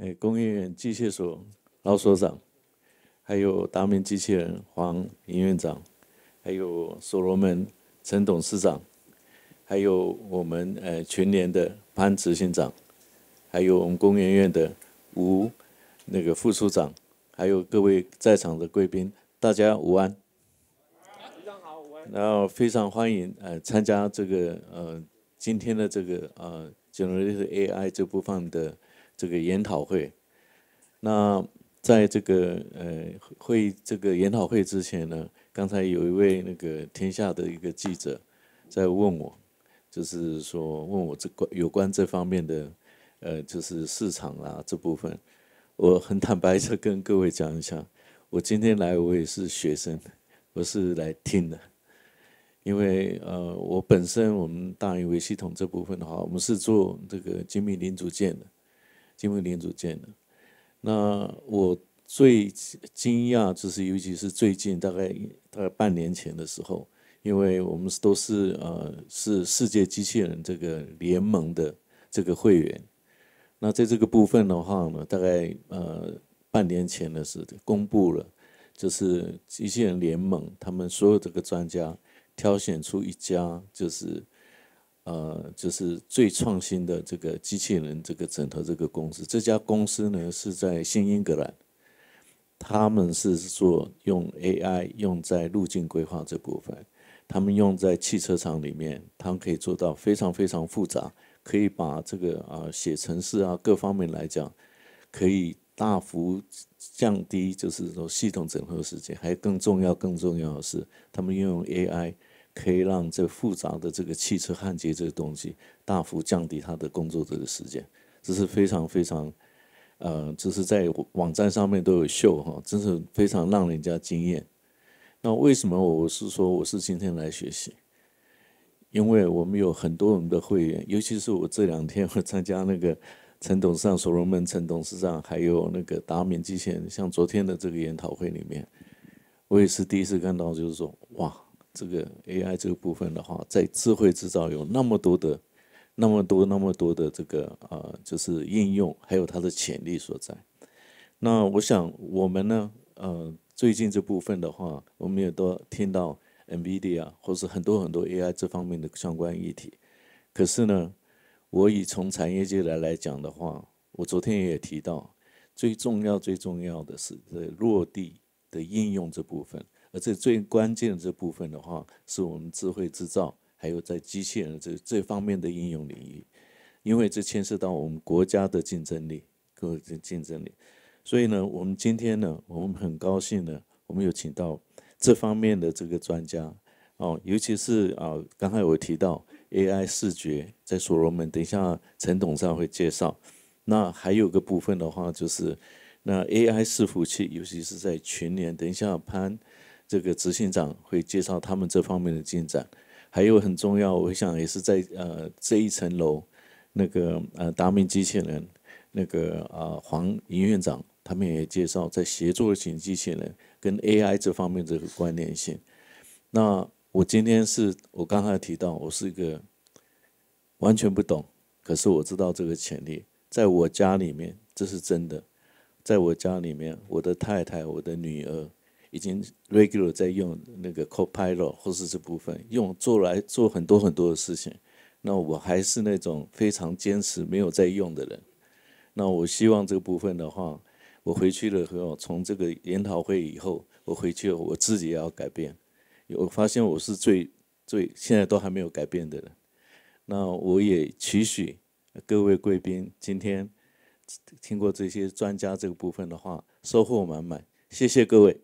哎，工业园机械所老所长，还有达明机器人黄营院长，还有所罗门陈董事长，还有我们呃全联的潘执行长，还有我们工业园的吴那个副处长，还有各位在场的贵宾，大家午安。然后非常欢迎呃参加这个呃今天的这个呃卷入 AI 这部分的。这个研讨会，那在这个呃会这个研讨会之前呢，刚才有一位那个天下的一个记者在问我，就是说问我这关有关这方面的呃就是市场啊这部分，我很坦白的跟各位讲一下，我今天来我也是学生，我是来听的，因为呃我本身我们大于维系统这部分的话，我们是做这个精密零组件的。金木莲组建的。那我最惊讶就是，尤其是最近大概大概半年前的时候，因为我们都是呃是世界机器人这个联盟的这个会员。那在这个部分的话呢，大概呃半年前的是公布了，就是机器人联盟他们所有这个专家挑选出一家就是。呃，就是最创新的这个机器人，这个枕头，这个公司。这家公司呢是在新英格兰，他们是做用 AI 用在路径规划这部分。他们用在汽车厂里面，他们可以做到非常非常复杂，可以把这个啊写程式啊各方面来讲，可以大幅降低，就是说系统整合时间。还更重要、更重要的是，他们运用 AI。可以让这复杂的这个汽车焊接这个东西大幅降低他的工作这个时间，这是非常非常，呃，只是在网站上面都有秀哈，真是非常让人家惊艳。那为什么我是说我是今天来学习？因为我们有很多我们的会员，尤其是我这两天会参加那个陈董事长、所罗门陈董事长，还有那个达明机人，像昨天的这个研讨会里面，我也是第一次看到，就是说哇。这个 AI 这个部分的话，在智慧制造有那么多的、那么多、那么多的这个啊，就是应用，还有它的潜力所在。那我想我们呢，呃，最近这部分的话，我们也都听到 NVIDIA 或是很多很多 AI 这方面的相关议题。可是呢，我以从产业界来来讲的话，我昨天也提到，最重要、最重要的是在落地的应用这部分。而这最关键的这部分的话，是我们智慧制造，还有在机器人这这方面的应用领域，因为这牵涉到我们国家的竞争力，各的竞争力。所以呢，我们今天呢，我们很高兴呢，我们有请到这方面的这个专家，哦，尤其是啊，刚才我提到 AI 视觉，在所罗门，等一下陈董上会介绍。那还有个部分的话，就是那 AI 伺服器，尤其是在群联，等一下潘。这个执行长会介绍他们这方面的进展，还有很重要，我想也是在呃这一层楼，那个呃达明机器人，那个啊黄营院长他们也介绍在协作型机器人跟 AI 这方面这个关联性。那我今天是我刚才提到，我是一个完全不懂，可是我知道这个潜力，在我家里面这是真的，在我家里面，我的太太，我的女儿。已经 regular 在用那个 Copilot 或是这部分用做来做很多很多的事情，那我还是那种非常坚持没有在用的人。那我希望这个部分的话，我回去的时候从这个研讨会以后，我回去我自己也要改变。我发现我是最最现在都还没有改变的人。那我也期许各位贵宾今天听过这些专家这个部分的话，收获满满。谢谢各位。